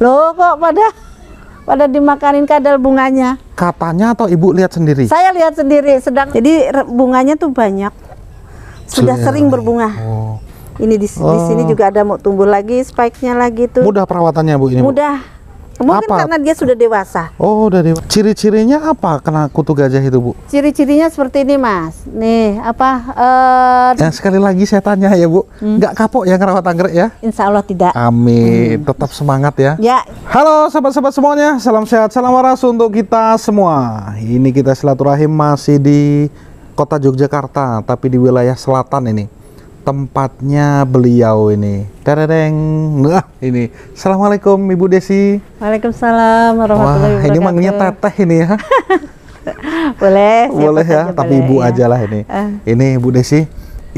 Loh kok pada pada dimakanin kadal bunganya? Katanya atau ibu lihat sendiri? Saya lihat sendiri sedang. Jadi bunganya tuh banyak. Sudah Sel sering berbunga. Oh. Ini di, oh. di sini oh. juga ada mau tumbuh lagi spike-nya lagi tuh. Mudah perawatannya Bu ini. Mudah. Bu. Mungkin apa? karena dia sudah dewasa. Oh, udah dewasa. Ciri-cirinya apa kena kutu gajah itu, Bu? Ciri-cirinya seperti ini, Mas. Nih, apa uh... Ya, sekali lagi saya tanya ya, Bu. Hmm. Nggak kapok ya ngerawat anggrek ya? Insya Allah tidak. Amin. Hmm. Tetap semangat ya. Ya. Halo sahabat-sahabat semuanya. Salam sehat, salam waras untuk kita semua. Ini kita silaturahim masih di Kota Yogyakarta, tapi di wilayah selatan ini tempatnya beliau ini. Tereng, nah ini. Assalamualaikum Ibu Desi. Waalaikumsalam warahmatullahi wabarakatuh. ini manggilnya teteh ini ya. boleh. Boleh ya, tapi boleh, Ibu ya. aja lah iya. ini. Uh. Ini Ibu Desi,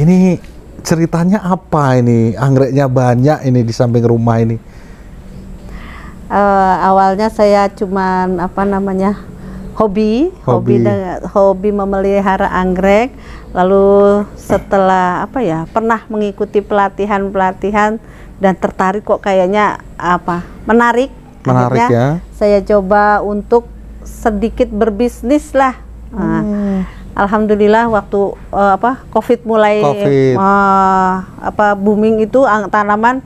ini ceritanya apa ini? Anggreknya banyak ini di samping rumah ini. Uh, awalnya saya cuman apa namanya hobi, hobi hobi hobi memelihara anggrek. Lalu setelah apa ya pernah mengikuti pelatihan-pelatihan dan tertarik kok kayaknya apa menarik. Menarik Akhirnya, ya. Saya coba untuk sedikit berbisnis lah. Nah, hmm. Nah, Alhamdulillah waktu uh, apa COVID mulai COVID. Uh, apa booming itu tanaman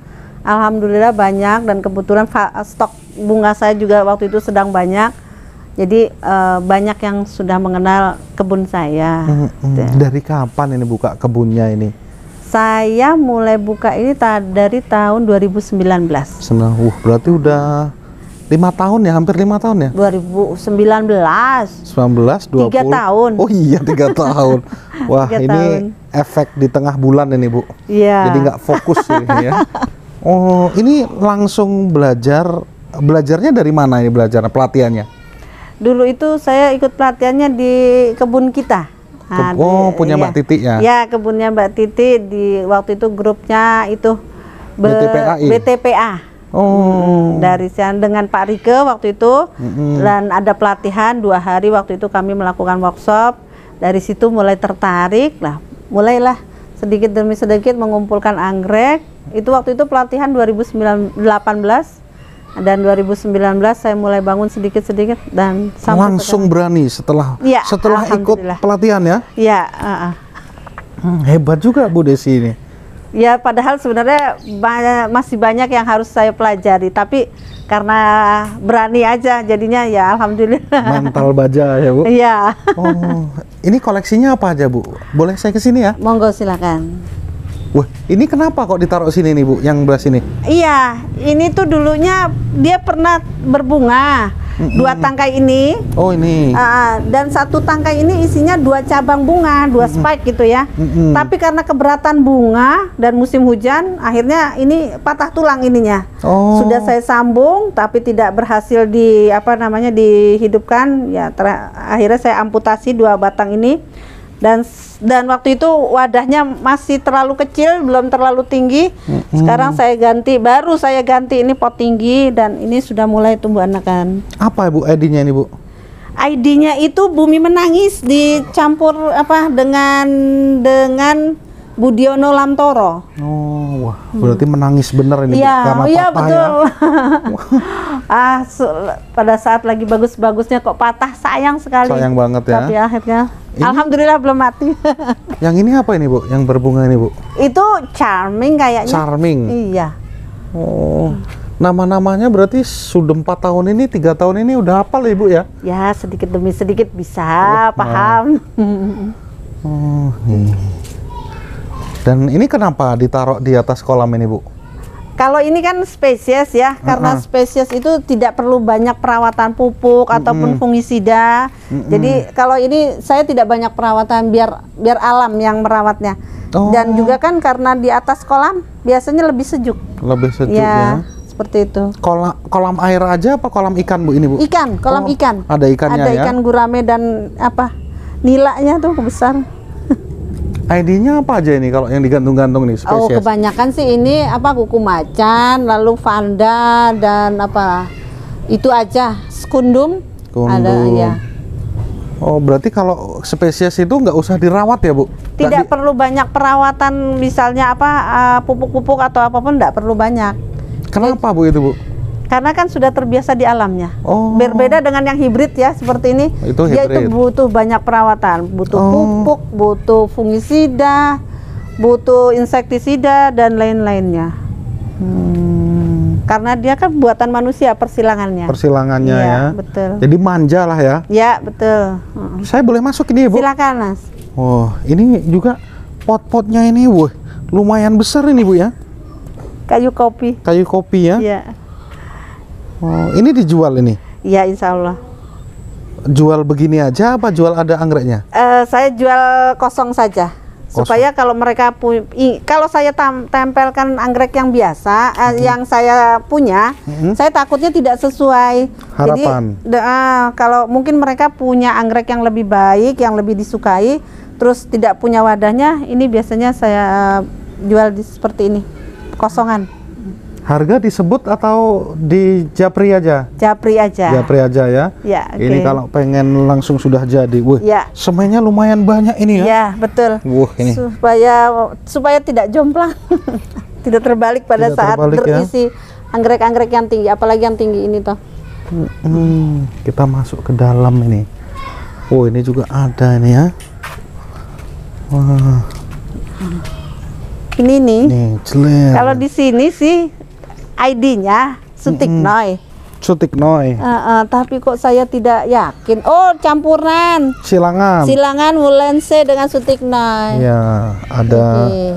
Alhamdulillah banyak dan kebetulan stok bunga saya juga waktu itu sedang banyak jadi uh, banyak yang sudah mengenal kebun saya. Hmm, hmm. Gitu. Dari kapan ini buka kebunnya ini? Saya mulai buka ini ta dari tahun 2019. Sembilan, uh, berarti udah lima tahun ya, hampir lima tahun ya? 2019. 19, 20. Tiga tahun. Oh iya, tiga tahun. Wah, tiga ini tahun. efek di tengah bulan ini Bu. Iya. Jadi nggak fokus ini ya. Oh, ini langsung belajar. Belajarnya dari mana ini belajarnya, pelatihannya? dulu itu saya ikut pelatihannya di kebun kita. Nah, oh, di, punya ya, Mbak Titi ya? Ya, kebunnya Mbak Titi di waktu itu grupnya itu be, BTPAI. Ya? BTPA. Oh. Hmm, dari dengan Pak Rike waktu itu mm-hmm. dan ada pelatihan dua hari waktu itu kami melakukan workshop. Dari situ mulai tertarik lah, mulailah sedikit demi sedikit mengumpulkan anggrek. Itu waktu itu pelatihan 2018 dan 2019 saya mulai bangun sedikit-sedikit dan sampai langsung sekarang. berani setelah ya, setelah ikut pelatihan ya. Iya, uh -uh. hmm, hebat juga Bu Desi ini. Ya, padahal sebenarnya banyak, masih banyak yang harus saya pelajari, tapi karena berani aja jadinya ya alhamdulillah. Mental baja ya, Bu. Iya. oh, ini koleksinya apa aja, Bu? Boleh saya kesini ya? Monggo silakan. Wah, ini kenapa kok ditaruh sini nih, Bu? Yang belas ini? Iya, ini tuh dulunya dia pernah berbunga. Dua tangkai ini. Oh, ini. Uh, dan satu tangkai ini isinya dua cabang bunga, dua spike gitu ya. Tapi karena keberatan bunga dan musim hujan, akhirnya ini patah tulang ininya. Oh. Sudah saya sambung tapi tidak berhasil di apa namanya dihidupkan, ya akhirnya saya amputasi dua batang ini dan dan waktu itu wadahnya masih terlalu kecil belum terlalu tinggi hmm. sekarang saya ganti baru saya ganti ini pot tinggi dan ini sudah mulai tumbuh anakan apa ibu ID-nya ini bu ID-nya itu bumi menangis dicampur apa dengan dengan Budiono Lamtoro. Oh, wah, berarti hmm. menangis bener ini iya, iya, ya, karena ya, patah betul. ya. ah, pada saat lagi bagus-bagusnya kok patah, sayang sekali. Sayang banget ya. Tapi akhirnya ini, alhamdulillah belum mati. yang ini apa ini, Bu? Yang berbunga ini, Bu? Itu charming kayaknya. Charming. Iya. Oh. Nama-namanya berarti sudah empat tahun ini, tiga tahun ini udah hafal ibu ya, ya? Ya sedikit demi sedikit bisa oh, paham. Nah. oh, dan ini kenapa ditaruh di atas kolam ini, Bu? Kalau ini kan spesies ya, uh -huh. karena spesies itu tidak perlu banyak perawatan pupuk ataupun fungisida. -huh. Jadi kalau ini saya tidak banyak perawatan biar biar alam yang merawatnya. Oh. Dan juga kan karena di atas kolam biasanya lebih sejuk. Lebih sejuk ya. ya seperti itu. Kolam kolam air aja apa kolam ikan bu ini bu? Ikan, kolam oh, ikan. Ada ikannya ada ya. Ada ikan gurame dan apa nilainya tuh besar. ID-nya apa aja ini kalau yang digantung-gantung nih oh, spesies? Oh, kebanyakan sih ini apa kuku macan, lalu vanda dan apa itu aja skundum. Kundum. Ada ya. Oh, berarti kalau spesies itu nggak usah dirawat ya, Bu? Tidak Tadi... perlu banyak perawatan misalnya apa eh, pupuk-pupuk uh, pupuk -pupuk atau apapun nggak perlu banyak. Kenapa, Bu itu, Bu? karena kan sudah terbiasa di alamnya. Oh. Berbeda dengan yang hibrid ya seperti ini. Itu hibrid. Dia itu butuh banyak perawatan, butuh oh. pupuk, butuh fungisida, butuh insektisida dan lain-lainnya. Hmm. Karena dia kan buatan manusia persilangannya. Persilangannya ya. ya. Betul. Jadi manja lah ya. Ya betul. Saya boleh masuk ini bu? Silakan mas. Oh ini juga pot-potnya ini bu lumayan besar ini bu ya. Kayu kopi. Kayu kopi ya. Iya. Oh, ini dijual ini? Iya insya Allah. Jual begini aja apa jual ada anggreknya? Uh, eh, saya jual kosong saja. Kosong. Supaya kalau mereka punya, kalau saya tempelkan anggrek yang biasa, uh, hmm. yang saya punya, hmm. saya takutnya tidak sesuai. Harapan. Jadi, uh, eh, kalau mungkin mereka punya anggrek yang lebih baik, yang lebih disukai, terus tidak punya wadahnya, ini biasanya saya jual di seperti ini, kosongan. Harga disebut atau di Japri aja? Japri aja. Japri aja ya. Ya. Okay. Ini kalau pengen langsung sudah jadi, wah. Ya. Semennya lumayan banyak ini ya. Ya betul. Wah ini. Supaya supaya tidak jomplang, tidak terbalik pada tidak saat terbalik terisi ya. anggrek-anggrek yang tinggi, apalagi yang tinggi ini toh. Hmm, kita masuk ke dalam ini. Oh ini juga ada ini ya. Wah. Ini nih. Nih, Kalau di sini sih ID-nya sutiknoi, Mm -hmm. Uh, uh, tapi kok saya tidak yakin. Oh, campuran. Silangan. Silangan Wulense dengan sutiknoi. Iya, ada okay.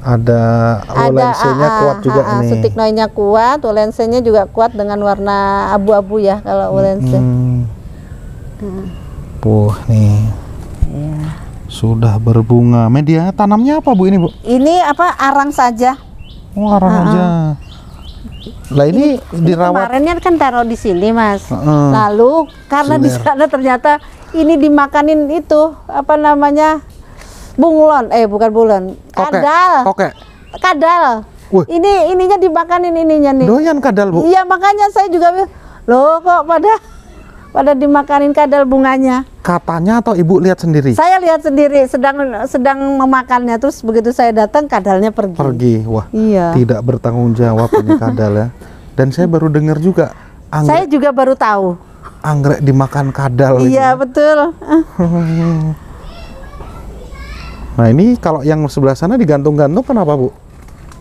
ada Wulense-nya uh, kuat juga uh, uh, nih. nya kuat, Wulense-nya juga kuat dengan warna abu-abu ya kalau Wulense. Hmm. Hmm. nih. Ya. Sudah berbunga. Media tanamnya apa Bu ini, Bu? Ini apa? Arang saja. Oh, arang uh ah, -uh. aja. Lah ini, ini dirawat. Kemarinnya kan taruh di sini, Mas. Uh, Lalu karena di sana ternyata ini dimakanin itu apa namanya? Bunglon, eh bukan bunglon. Kadal. Oke. Kadal. Wih. Ini ininya dimakanin ininya nih. Doyan kadal, Bu. Iya, makanya saya juga loh kok pada pada dimakanin kadal bunganya. Katanya atau ibu lihat sendiri? Saya lihat sendiri, sedang sedang memakannya. Terus begitu saya datang, kadalnya pergi. Pergi, wah. Iya. Tidak bertanggung jawab ini kadal ya. Dan saya baru dengar juga. Anggrek, saya juga baru tahu. Anggrek dimakan kadal. Iya ini. betul. nah ini kalau yang sebelah sana digantung-gantung kenapa bu?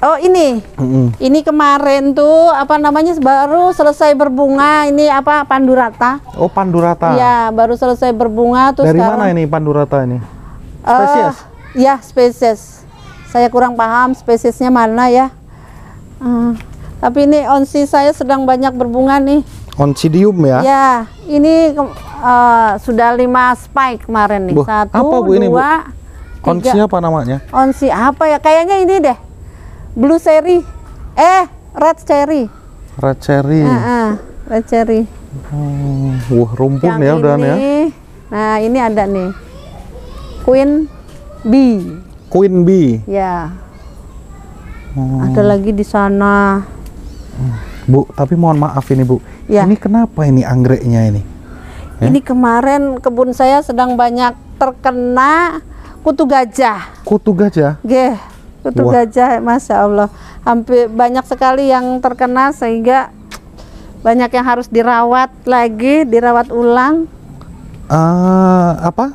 Oh ini, mm-hmm. ini kemarin tuh apa namanya baru selesai berbunga ini apa pandurata? Oh pandurata. Ya baru selesai berbunga tuh. Dari sekarang, mana ini pandurata ini? Eh, spesies? Uh, ya spesies. Saya kurang paham spesiesnya mana ya. Uh, tapi ini onsi saya sedang banyak berbunga nih. Oncidium ya? Ya, ini uh, sudah lima spike kemarin nih. Buh, Satu, apa bu ini, dua, bu? Onsi apa namanya? Onsi apa ya? Kayaknya ini deh blue cherry eh red cherry red cherry uh -uh, red cherry hmm, wah rumpun ya udah ya nah ini ada nih queen bee queen bee ya hmm. ada lagi di sana hmm. bu tapi mohon maaf ini bu ya. ini kenapa ini anggreknya ini ya? ini kemarin kebun saya sedang banyak terkena kutu gajah kutu gajah Geh kutu Wah. gajah masya Allah hampir banyak sekali yang terkena sehingga banyak yang harus dirawat lagi dirawat ulang uh, apa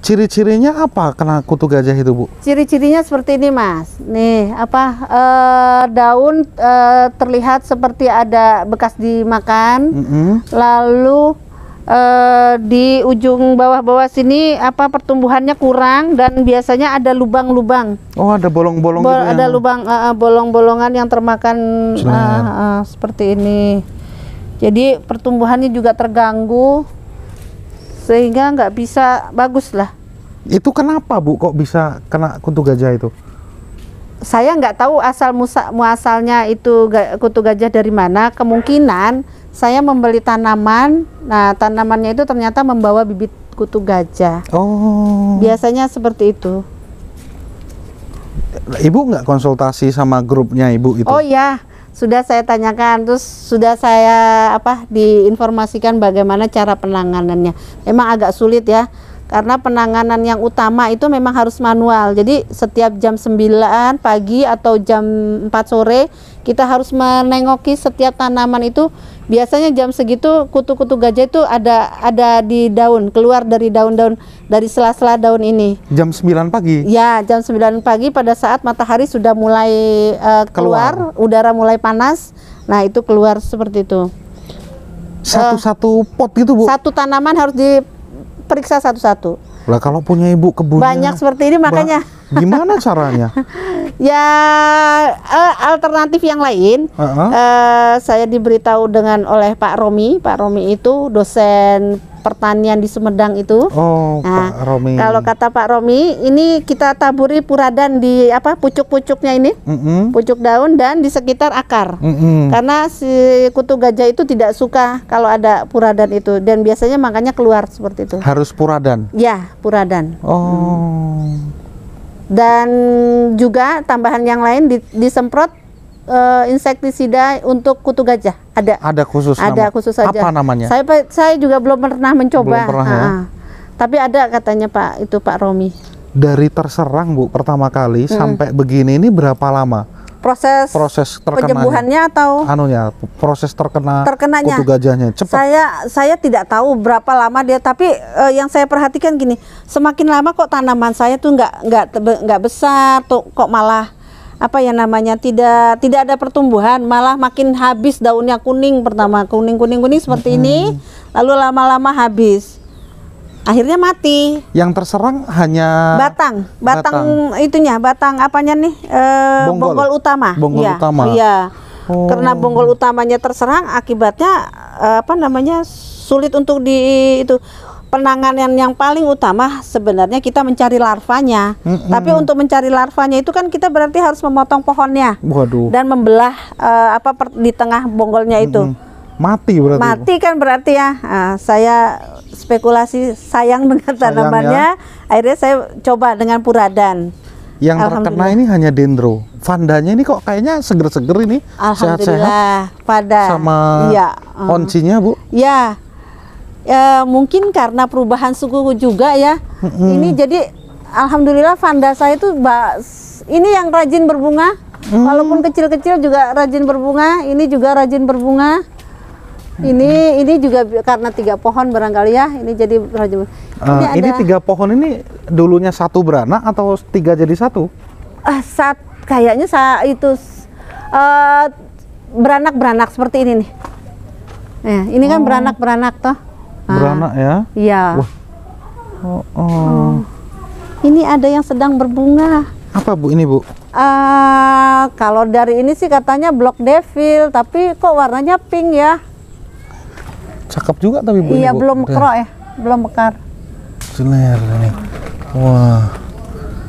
ciri-cirinya apa kena kutu gajah itu bu ciri-cirinya seperti ini mas nih apa uh, daun uh, terlihat seperti ada bekas dimakan mm -hmm. lalu Eh, di ujung bawah-bawah sini apa pertumbuhannya kurang dan biasanya ada lubang-lubang. Oh, ada bolong-bolong Bol gitu ya? Ada lubang uh, bolong-bolongan yang termakan uh, uh, seperti ini. Jadi pertumbuhannya juga terganggu sehingga nggak bisa bagus lah. Itu kenapa bu kok bisa kena kutu gajah itu? saya nggak tahu asal musa, muasalnya itu kutu gajah dari mana. Kemungkinan saya membeli tanaman. Nah, tanamannya itu ternyata membawa bibit kutu gajah. Oh. Biasanya seperti itu. Ibu nggak konsultasi sama grupnya ibu itu? Oh ya, sudah saya tanyakan. Terus sudah saya apa diinformasikan bagaimana cara penanganannya. Emang agak sulit ya karena penanganan yang utama itu memang harus manual. Jadi setiap jam 9 pagi atau jam 4 sore kita harus menengoki setiap tanaman itu. Biasanya jam segitu kutu-kutu gajah itu ada ada di daun, keluar dari daun-daun dari sela-sela daun ini. Jam 9 pagi. Ya, jam 9 pagi pada saat matahari sudah mulai uh, keluar, keluar, udara mulai panas. Nah, itu keluar seperti itu. Satu-satu uh, pot gitu, Bu. Satu tanaman harus di periksa satu-satu. Lah kalau punya ibu kebun banyak seperti ini makanya gimana caranya? ya uh, alternatif yang lain uh -huh. uh, saya diberitahu dengan oleh Pak Romi. Pak Romi itu dosen pertanian di Sumedang itu. Oh, nah, Pak Romi. Kalau kata Pak Romi, ini kita taburi puradan di apa pucuk-pucuknya ini, mm -hmm. pucuk daun dan di sekitar akar. Mm -hmm. Karena si kutu gajah itu tidak suka kalau ada puradan itu dan biasanya makanya keluar seperti itu. Harus puradan. Ya, puradan. Oh. Hmm. Dan juga tambahan yang lain di, disemprot uh, insektisida untuk kutu gajah ada ada khusus ada nama. khusus saja apa namanya saya saya juga belum pernah mencoba belum pernah, ya? Ah, ah. tapi ada katanya pak itu pak Romi dari terserang bu pertama kali hmm. sampai begini ini berapa lama proses proses penyembuhannya atau anunya proses terkena terkenanya kutu gajahnya cepat saya saya tidak tahu berapa lama dia tapi uh, yang saya perhatikan gini semakin lama kok tanaman saya tuh nggak nggak nggak besar tuh kok malah apa ya namanya tidak tidak ada pertumbuhan malah makin habis daunnya kuning pertama kuning kuning kuning seperti ini lalu lama-lama habis akhirnya mati yang terserang hanya batang batang, batang. itunya batang apanya nih e, bonggol. bonggol utama bonggol ya, utama ya oh. karena bonggol utamanya terserang akibatnya eh, apa namanya sulit untuk di itu penanganan yang paling utama sebenarnya kita mencari larvanya. Mm -hmm. Tapi untuk mencari larvanya itu kan kita berarti harus memotong pohonnya Waduh. dan membelah uh, apa per, di tengah bonggolnya itu. Mm -hmm. Mati berarti. Mati kan berarti ya. Nah, saya spekulasi sayang dengan tanamannya. ya. Akhirnya saya coba dengan puradan. Yang terkena ini hanya dendro. Vandanya ini kok kayaknya seger-seger ini. Alhamdulillah. Sehat-sehat. Pada. Sama ya, um, oncinya bu. Ya e, mungkin karena perubahan suku juga ya. hmm Ini jadi alhamdulillah vanda saya itu ini yang rajin berbunga. Mm. Walaupun kecil-kecil juga rajin berbunga, ini juga rajin berbunga. Mm. Ini ini juga karena tiga pohon barangkali ya, ini jadi rajin. Uh, ini, ada, ini tiga pohon ini dulunya satu beranak atau tiga jadi satu? Uh, ah, saat kayaknya saat itu beranak eh, beranak-beranak seperti ini nih. Nah, ini kan oh. kan beranak-beranak toh. Ah, beranak ya iya Wah. Oh, oh. oh ini ada yang sedang berbunga apa bu ini bu uh, kalau dari ini sih katanya blok devil tapi kok warnanya pink ya cakep juga tapi bu iya bu. belum kerok ya belum mekar celer ini wah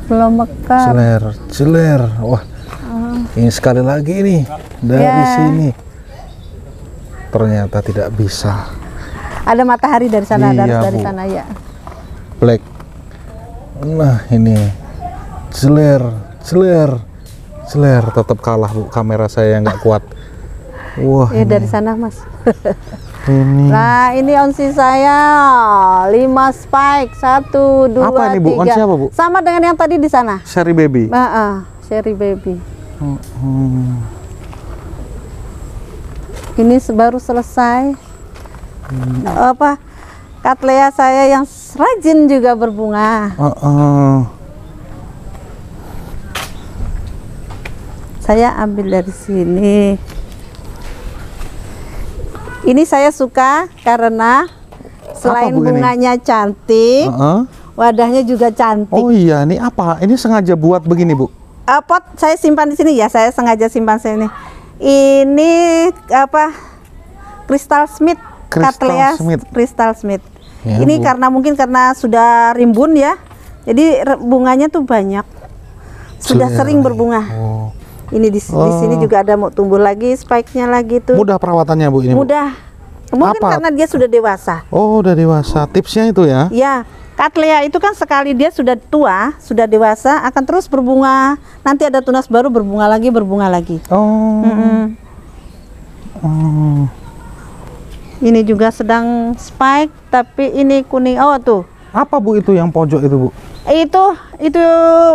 belum mekar celer celer. wah uh. ini sekali lagi nih dari yeah. sini ternyata tidak bisa ada matahari dari sana, iya, dari, dari bu. sana ya. Black. Nah ini, celer, celer, celer. Tetap kalah bu kamera saya nggak kuat. Wah. Ya ini. dari sana mas. ini. Nah ini onsi saya 5 spike satu dua Apa ini bu? Tiga. Onsi apa bu? Sama dengan yang tadi di sana. Sherry baby. Uh -uh, sherry baby. Hmm. Ini baru selesai hmm. apa katlea saya yang rajin juga berbunga. Uh -uh. Saya ambil dari sini. Ini saya suka karena selain bunganya cantik, uh -uh. wadahnya juga cantik. Oh iya, ini apa? Ini sengaja buat begini, Bu? Uh, pot saya simpan di sini ya, saya sengaja simpan sini. Ini apa? Kristal Smith Cattleya Smith. Crystal Smith. Ya, ini bu. karena mungkin karena sudah rimbun ya. Jadi bunganya tuh banyak. Sudah sering berbunga. Oh. Ini di, oh. di sini oh. juga ada mau tumbuh lagi spike-nya lagi tuh. Mudah perawatannya, Bu, ini. Mudah. Bu. Mungkin Apa? karena dia sudah dewasa. Oh, udah dewasa. Tipsnya itu ya. Ya. Cattleya itu kan sekali dia sudah tua, sudah dewasa akan terus berbunga. Nanti ada tunas baru berbunga lagi, berbunga lagi. Oh. Mm -mm. Oh. Ini juga sedang spike, tapi ini kuning. Oh tuh. Apa bu itu yang pojok itu bu? Itu itu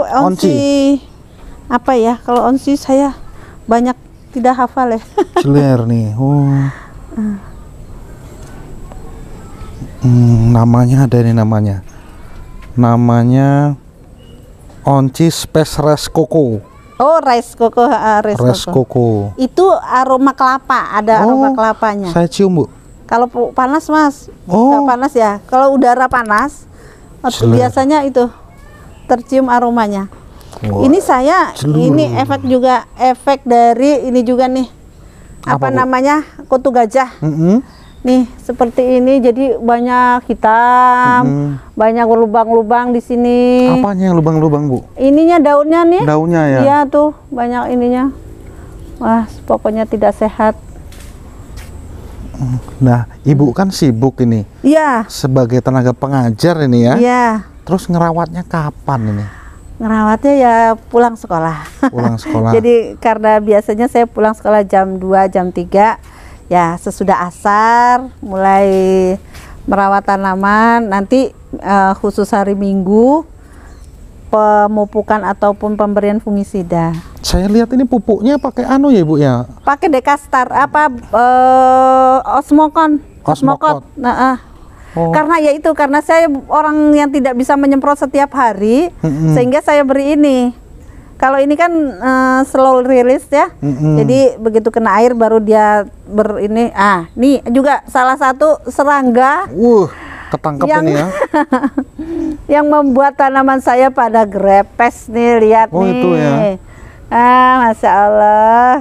onsi. onsi. Apa ya? Kalau onsi saya banyak tidak hafal ya. clear nih. Oh. Hmm, namanya ada nih namanya. Namanya onci space rice coco. Oh, rice coco, uh, rice, rice coco. coco. Itu aroma kelapa, ada oh, aroma kelapanya. Saya cium, Bu. Kalau panas mas, oh. panas ya. Kalau udara panas, eh, Jelek. biasanya itu tercium aromanya. Wow. Ini saya Jelur. ini efek juga efek dari ini juga nih apa, apa namanya kutu gajah. Mm -hmm. Nih seperti ini jadi banyak hitam, mm -hmm. banyak lubang-lubang di sini. Apanya lubang-lubang bu? Ininya daunnya nih. Daunnya ya. Iya tuh banyak ininya. Wah pokoknya tidak sehat. Nah, ibu kan sibuk ini. Iya. Sebagai tenaga pengajar ini ya. Iya. Terus ngerawatnya kapan ini? Ngerawatnya ya pulang sekolah. Pulang sekolah. Jadi karena biasanya saya pulang sekolah jam 2, jam 3. Ya, sesudah asar mulai merawat tanaman. Nanti uh, khusus hari Minggu pemupukan ataupun pemberian fungisida. Saya lihat ini pupuknya pakai anu ya ibu ya? Pakai dekastar apa eh osmokon? Osmokot. Nah, uh. Oh. Karena ya itu karena saya orang yang tidak bisa menyemprot setiap hari, mm -hmm. sehingga saya beri ini. Kalau ini kan uh, slow release ya, mm -hmm. jadi begitu kena air baru dia ber ini. Ah, ini juga salah satu serangga. Uh ketangkep yang, ini ya. yang membuat tanaman saya pada grepes nih, lihat oh, nih. itu ya. Ah, masya Allah.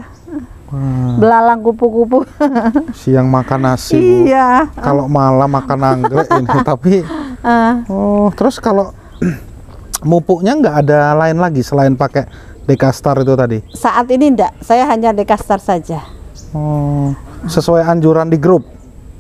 Wah. Belalang kupu-kupu. Siang makan nasi. Iya. Kalau malam makan anggrek ini, tapi. Uh. Oh, terus kalau mupuknya nggak ada lain lagi selain pakai Dekastar itu tadi? Saat ini enggak, saya hanya Dekastar saja. Oh, sesuai anjuran di grup?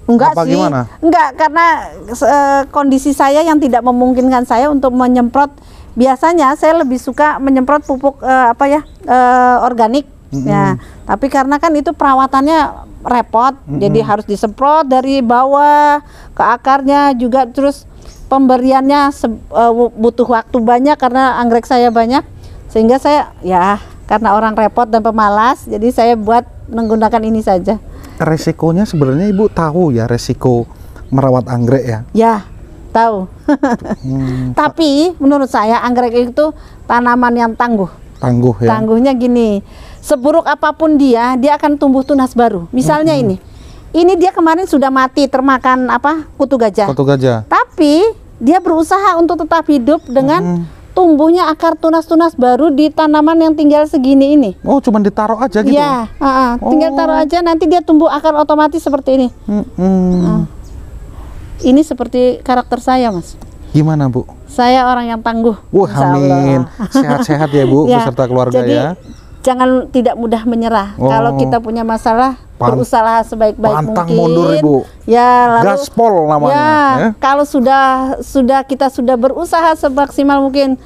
Enggak Apa sih. Gimana? Enggak karena e, kondisi saya yang tidak memungkinkan saya untuk menyemprot biasanya saya lebih suka menyemprot pupuk e, apa ya? e, organik. Mm -hmm. Ya, tapi karena kan itu perawatannya repot, mm -hmm. jadi harus disemprot dari bawah ke akarnya juga terus pemberiannya e, butuh waktu banyak karena anggrek saya banyak sehingga saya ya karena orang repot dan pemalas jadi saya buat menggunakan ini saja resikonya sebenarnya ibu tahu ya resiko merawat anggrek ya? Ya, tahu. hmm, Tapi menurut saya anggrek itu tanaman yang tangguh. Tangguh ya. Tangguhnya gini, seburuk apapun dia, dia akan tumbuh tunas baru. Misalnya hmm. ini, ini dia kemarin sudah mati termakan apa kutu gajah. Kutu gajah. Tapi dia berusaha untuk tetap hidup dengan hmm tumbuhnya akar tunas-tunas baru di tanaman yang tinggal segini ini. Oh, cuman ditaruh aja gitu? Iya, uh -uh. Oh. tinggal taruh aja nanti dia tumbuh akar otomatis seperti ini. Hmm, hmm. Uh. Ini seperti karakter saya, Mas. Gimana, Bu? Saya orang yang tangguh. Wah, amin. Sehat-sehat ya, Bu, ya, beserta keluarga jadi, ya jangan tidak mudah menyerah. Oh. Kalau kita punya masalah, berusaha sebaik-baik mungkin. mundur ibu. Ya lalu. Gaspol namanya. Ya, ya. Kalau sudah sudah kita sudah berusaha semaksimal mungkin,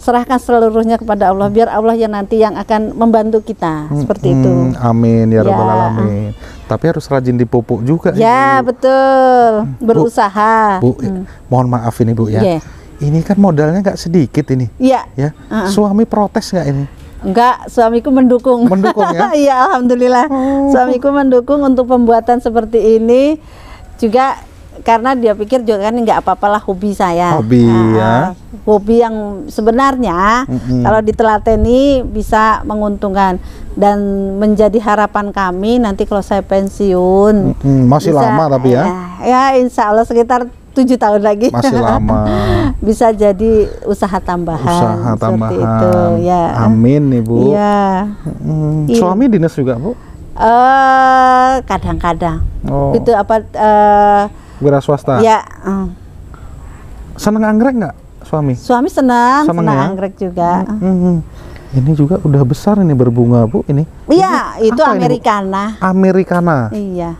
serahkan seluruhnya kepada Allah. Biar Allah yang nanti yang akan membantu kita hmm, seperti hmm, itu. amin ya robbal ya. alamin. Tapi harus rajin dipupuk juga. Ya ibu. betul, hmm, berusaha. Bu, bu hmm. mohon maaf ini bu ya. Yeah. Ini kan modalnya nggak sedikit ini. Iya. Ya. Uh -uh. Suami protes nggak ini? Enggak, suamiku mendukung. Mendukung ya? Iya, alhamdulillah. Oh. Suamiku mendukung untuk pembuatan seperti ini. Juga karena dia pikir juga kan nggak apa-apalah hobi saya. Hobi nah, ya. Ah, ah. Hobi yang sebenarnya mm-hmm. kalau ditelateni bisa menguntungkan dan menjadi harapan kami nanti kalau saya pensiun. Mm-hmm. Masih bisa, lama tapi ya. ya. Ya, insya Allah sekitar tujuh tahun lagi masih lama bisa jadi usaha tambahan usaha tambahan itu ya amin ibu ya hmm. suami iya. suami dinas juga bu eh, kadang-kadang uh, oh. itu apa uh, swasta ya uh. seneng anggrek nggak suami suami senang senang, senang ya? anggrek juga hmm, hmm. Hmm. ini juga udah besar ini berbunga bu ini iya itu americana ini, americana iya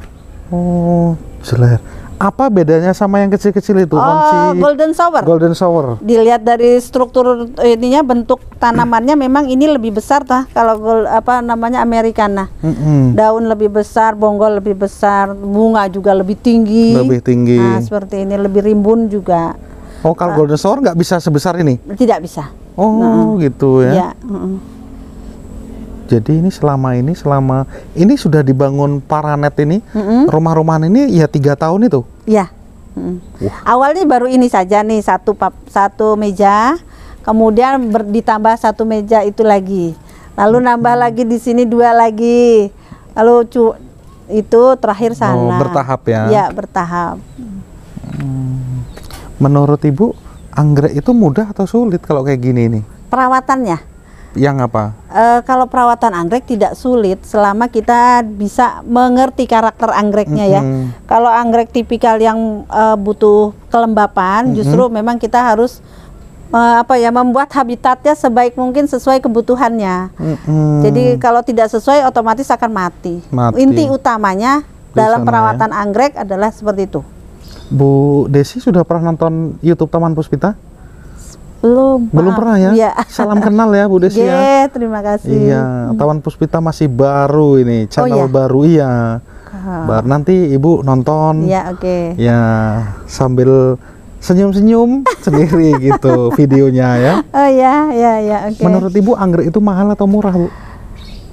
oh jelas apa bedanya sama yang kecil-kecil itu? Oh, golden shower. Golden shower. Dilihat dari struktur eh, ininya bentuk tanamannya hmm. memang ini lebih besar tah kalau apa namanya americana. Nah. Mm -hmm. Daun lebih besar, bonggol lebih besar, bunga juga lebih tinggi. Lebih tinggi. Nah, seperti ini lebih rimbun juga. Oh, kalau uh, golden shower nggak bisa sebesar ini? Tidak bisa. Oh, nah, gitu ya. ya mm -hmm. Jadi ini selama ini selama ini sudah dibangun paranet ini mm-hmm. rumah-rumahan ini ya tiga tahun itu. Ya. Mm-hmm. Awalnya baru ini saja nih satu satu meja, kemudian ber, ditambah satu meja itu lagi, lalu nambah mm-hmm. lagi di sini dua lagi, lalu cu, itu terakhir oh, sana. Oh, bertahap ya? Iya bertahap. Hmm. Menurut ibu anggrek itu mudah atau sulit kalau kayak gini nih? Perawatannya yang apa? E, kalau perawatan anggrek tidak sulit selama kita bisa mengerti karakter anggreknya mm -hmm. ya. Kalau anggrek tipikal yang e, butuh kelembapan, mm -hmm. justru memang kita harus e, apa ya membuat habitatnya sebaik mungkin sesuai kebutuhannya. Mm -hmm. Jadi kalau tidak sesuai otomatis akan mati. mati. Inti utamanya Di dalam ya. perawatan ya. anggrek adalah seperti itu. Bu Desi sudah pernah nonton YouTube Taman Puspita? Belum. Belum pernah ya? ya. Salam kenal ya Bu Desi ya. terima kasih. Iya, Tawan Puspita masih baru ini, oh channel oh, iya? baru iya. Bar nanti Ibu nonton. Iya, oke. Okay. Ya, sambil senyum-senyum sendiri gitu videonya ya. Oh ya, ya ya oke. Okay. Menurut Ibu anggrek itu mahal atau murah, Bu? Eh,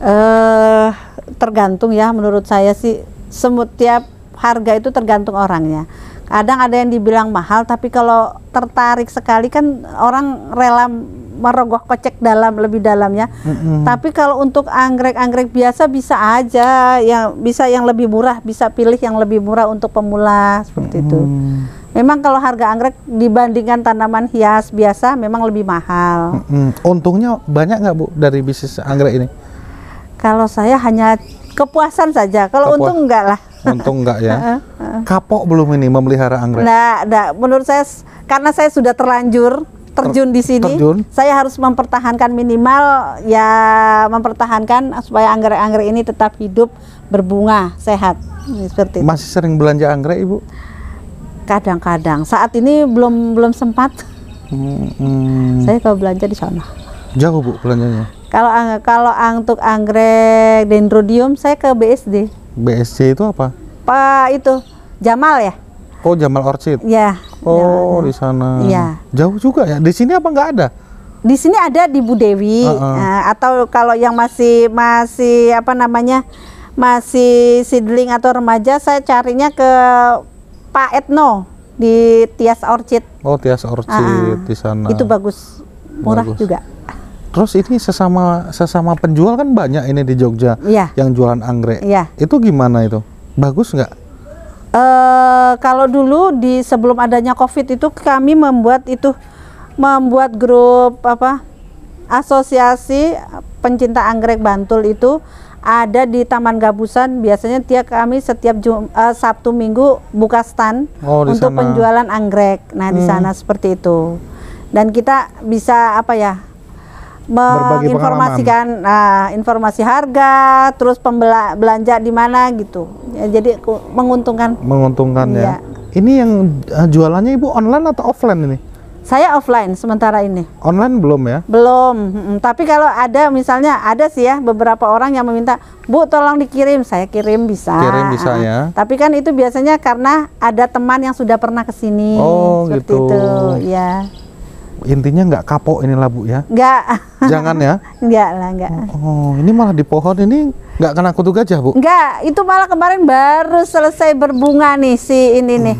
uh, tergantung ya menurut saya sih semut tiap harga itu tergantung orangnya kadang ada yang dibilang mahal tapi kalau tertarik sekali kan orang rela merogoh kocek dalam lebih dalamnya. Mm-hmm. Tapi kalau untuk anggrek-anggrek biasa bisa aja yang bisa yang lebih murah, bisa pilih yang lebih murah untuk pemula seperti mm-hmm. itu. Memang kalau harga anggrek dibandingkan tanaman hias biasa memang lebih mahal. Mm-hmm. Untungnya banyak nggak bu dari bisnis anggrek ini? Kalau saya hanya kepuasan saja. Kalau Kepuas. untung enggak lah untung enggak ya. Kapok belum ini memelihara anggrek? Enggak, enggak. Menurut saya karena saya sudah terlanjur terjun di sini, terjun. saya harus mempertahankan minimal ya mempertahankan supaya anggrek-anggrek ini tetap hidup, berbunga, sehat. Seperti itu. Masih sering belanja anggrek, Ibu? Kadang-kadang. Saat ini belum belum sempat. Hmm, Saya kalau belanja di sana. Jauh Bu belanjanya? Kalau kalau untuk anggrek dendrodium saya ke BSD. BSC itu apa? Pak itu Jamal ya. Oh Jamal Orchid. Ya. Oh ya. di sana. Iya. Jauh juga ya. Di sini apa nggak ada? Di sini ada di Budewi uh -uh. Nah, uh, atau kalau yang masih masih apa namanya masih sidling atau remaja saya carinya ke Pak Etno di Tias Orchid. Oh Tias Orchid uh, di sana. Itu bagus, murah bagus. juga. Terus ini sesama sesama penjual kan banyak ini di Jogja ya. yang jualan anggrek. Ya. Itu gimana itu? Bagus nggak? Eh, kalau dulu di sebelum adanya COVID itu kami membuat itu membuat grup apa asosiasi pencinta anggrek Bantul itu ada di Taman Gabusan biasanya tiap kami setiap Jum, uh, Sabtu Minggu buka stand oh, untuk sana. penjualan anggrek. Nah, hmm. di sana seperti itu. Dan kita bisa apa ya? menginformasikan nah, informasi harga, terus pembelanja di mana gitu. Ya, jadi menguntungkan. Menguntungkan ya. Iya. Ini yang ah, jualannya ibu online atau offline ini? Saya offline sementara ini. Online belum ya? Belum. Hmm, tapi kalau ada misalnya ada sih ya beberapa orang yang meminta, "Bu, tolong dikirim." Saya kirim bisa. Kirim bisa uh, ya. Tapi kan itu biasanya karena ada teman yang sudah pernah kesini. Oh, seperti gitu. itu, ya intinya nggak kapok inilah bu ya nggak jangan ya nggak lah nggak oh ini malah di pohon ini nggak kena kutu gajah bu nggak itu malah kemarin baru selesai berbunga nih si ini hmm. nih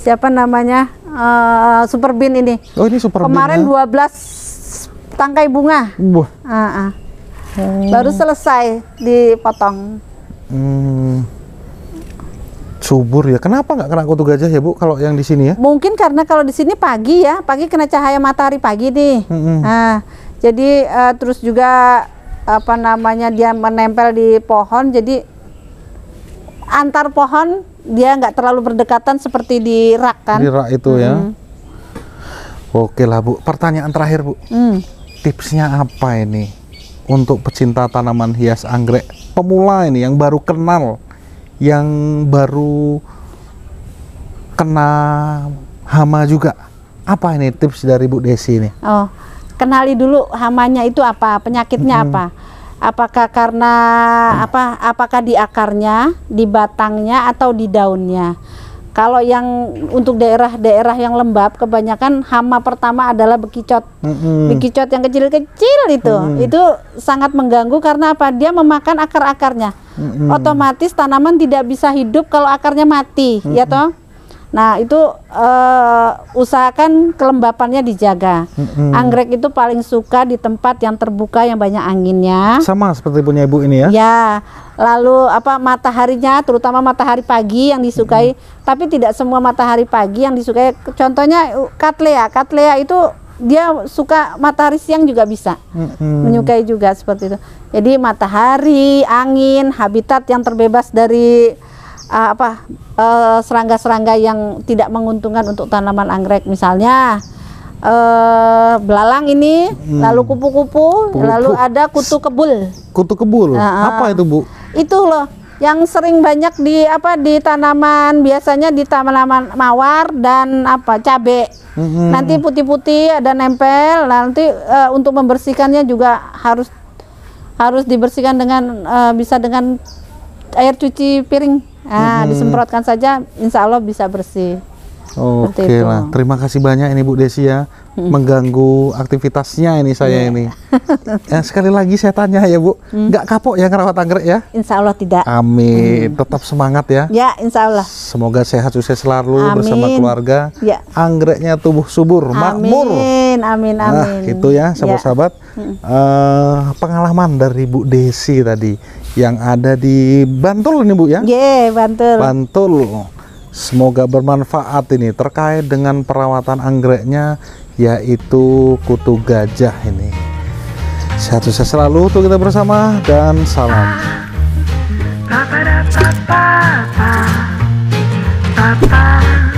siapa namanya uh, super bin ini oh ini super kemarin bin, ya? 12 tangkai bunga Bu. Uh -uh. Hmm. baru selesai dipotong hmm subur ya. Kenapa nggak kena kutu gajah ya bu? Kalau yang di sini ya? Mungkin karena kalau di sini pagi ya, pagi kena cahaya matahari pagi nih. Mm -hmm. Nah, jadi uh, terus juga apa namanya dia menempel di pohon, jadi antar pohon dia nggak terlalu berdekatan seperti di rak kan? Di rak itu hmm. ya. Oke lah bu. Pertanyaan terakhir bu. Hmm. Tipsnya apa ini untuk pecinta tanaman hias anggrek pemula ini yang baru kenal? yang baru kena hama juga. Apa ini tips dari Bu Desi ini? Oh, kenali dulu hamanya itu apa, penyakitnya hmm. apa. Apakah karena apa? Apakah di akarnya, di batangnya, atau di daunnya? Kalau yang untuk daerah-daerah yang lembab, kebanyakan hama pertama adalah bekicot. Mm-hmm. Bekicot yang kecil-kecil itu, mm-hmm. itu sangat mengganggu karena apa? Dia memakan akar-akarnya. Mm-hmm. Otomatis tanaman tidak bisa hidup kalau akarnya mati, mm-hmm. ya toh. Nah itu uh, usahakan kelembapannya dijaga. hmm Anggrek itu paling suka di tempat yang terbuka yang banyak anginnya. Sama seperti punya ibu ini ya? Ya. Lalu apa mataharinya, terutama matahari pagi yang disukai. hmm Tapi tidak semua matahari pagi yang disukai. Contohnya katlea. Katlea itu dia suka matahari siang juga bisa hmm menyukai juga seperti itu. Jadi matahari, angin, habitat yang terbebas dari uh, apa eh, serangga-serangga uh, yang tidak menguntungkan untuk tanaman anggrek misalnya uh, belalang ini, hmm. lalu kupu-kupu, lalu ada kutu kebul. Kutu kebul. uh, apa itu, Bu? Itu loh yang sering banyak di apa di tanaman biasanya di tanaman mawar dan apa cabe. Hmm. Nanti putih-putih ada nempel, nanti uh, untuk membersihkannya juga harus harus dibersihkan dengan uh, bisa dengan air cuci piring. Nah, hmm. disemprotkan saja, insya Allah bisa bersih. Oke okay lah, terima kasih banyak ini Bu Desi ya, hmm. mengganggu aktivitasnya ini saya yeah. ini. ya, sekali lagi saya tanya ya Bu, hmm. nggak kapok ya ngerawat anggrek ya? Insya Allah tidak. Amin, hmm. tetap semangat ya. Ya Insya Allah. Semoga sehat sukses selalu amin. bersama keluarga. Ya. Anggreknya tubuh subur, amin. makmur. Amin, amin, ah, amin. Nah, itu ya, ya sahabat-sahabat ya. uh, pengalaman dari Bu Desi tadi yang ada di Bantul nih Bu ya? Iya yeah, Bantul. Bantul. Semoga bermanfaat ini terkait dengan perawatan anggreknya yaitu kutu gajah ini. Saya selalu untuk kita bersama dan salam.